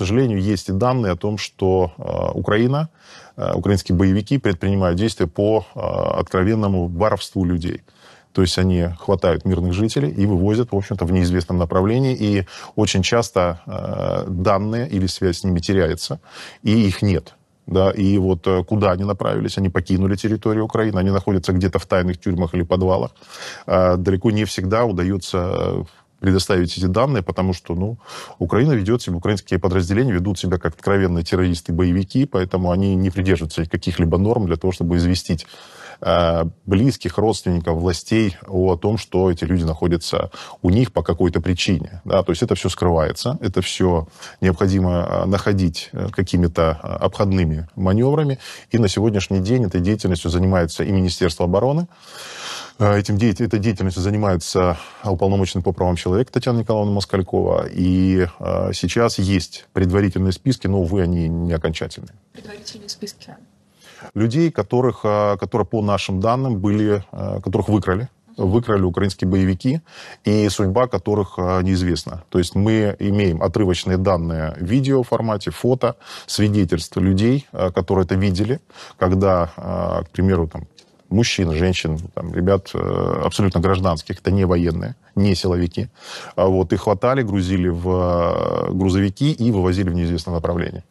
сожалению, есть и данные о том, что э, Украина, э, украинские боевики предпринимают действия по э, откровенному воровству людей. То есть они хватают мирных жителей и вывозят, в общем-то, в неизвестном направлении. И очень часто данные или связь с ними теряется, и их нет. Да, и вот куда они направились? Они покинули территорию Украины, они находятся где-то в тайных тюрьмах или подвалах. далеко не всегда удается предоставить эти данные, потому что, ну, Украина ведет себя, украинские подразделения ведут себя как откровенные террористы, боевики, поэтому они не придерживаются каких-либо норм для того, чтобы известить э, близких, родственников, властей о, том, что эти люди находятся у них по какой-то причине. Да? То есть это все скрывается, это все необходимо э, находить э, какими-то обходными маневрами. И на сегодняшний день этой деятельностью занимается и Министерство обороны, Э, этим, этой деятельностью занимается уполномоченный по правам человека Татьяна Николаевна Москалькова. И э, сейчас есть предварительные списки, но, увы, они не окончательные. Предварительные списки? Людей, которых, э, которые, по нашим данным, были, э, которых выкрали выкрали украинские боевики, и судьба которых неизвестна. То есть мы имеем отрывочные данные в видео формате, фото, свидетельств людей, которые это видели, когда, к примеру, там, мужчин, женщин, там, ребят э, абсолютно гражданских, это не военные, не силовики. А вот, их хватали, грузили в э, грузовики и вывозили в неизвестном направлении.